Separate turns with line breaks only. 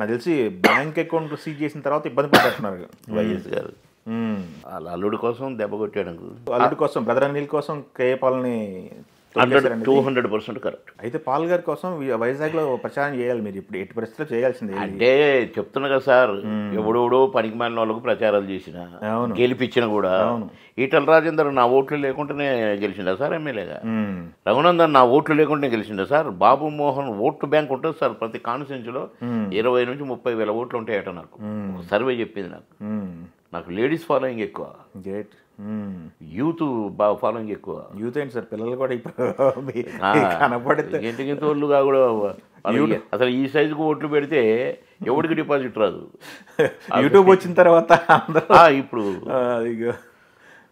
నాకు తెలిసి bank account seize చేసిన తర్వాత ఇబ్బంది పడుతున్నారు వైఎస్ గారు వాళ్ళ
అల్లుడు కోసం దెబ్బ కొట్టాడు
అల్లుడు
కోసం బ్రదర్ అనిల్ కోసం కేపాలని హండ్రెడ్ టూ హండ్రెడ్ పర్సెంట్ అయితే పాల్ గారి కోసం లో ప్రచారం చేయాలి మీరు ఇప్పుడు ఎట్టి పరిస్థితిలో చేయాల్సిందే అంటే
చెప్తున్నా కదా సార్ ఎవడెవడో పనికి మాలిన వాళ్ళకు ప్రచారాలు చేసిన గెలిపించిన కూడా ఈటల రాజేందర్ నా ఓట్లు లేకుండానే గెలిచిందా సార్ ఎమ్మెల్యేగా రఘునందన్ నా ఓట్లు లేకుండానే గెలిచిందా సార్ బాబు మోహన్ ఓట్లు బ్యాంక్ ఉంటుంది సార్ ప్రతి కాన్స్టిట్యూన్సీలో ఇరవై నుంచి ముప్పై వేల ఓట్లు ఉంటాయట నాకు సర్వే చెప్పింది నాకు నాకు లేడీస్ ఫాలోయింగ్ ఎక్కువ గ్రేట్ యూత్ hmm. బాగా ఫాలోయింగ్ ఎక్కువ యూత్ ఏంటి సార్ పిల్లలు కూడా
కనపడితే ఇంటికింత
ఒళ్ళుగా కూడా అసలు ఈ సైజుకు ఓట్లు పెడితే ఎవరికి డిపాజిట్ రాదు యూట్యూబ్
వచ్చిన తర్వాత ఇప్పుడు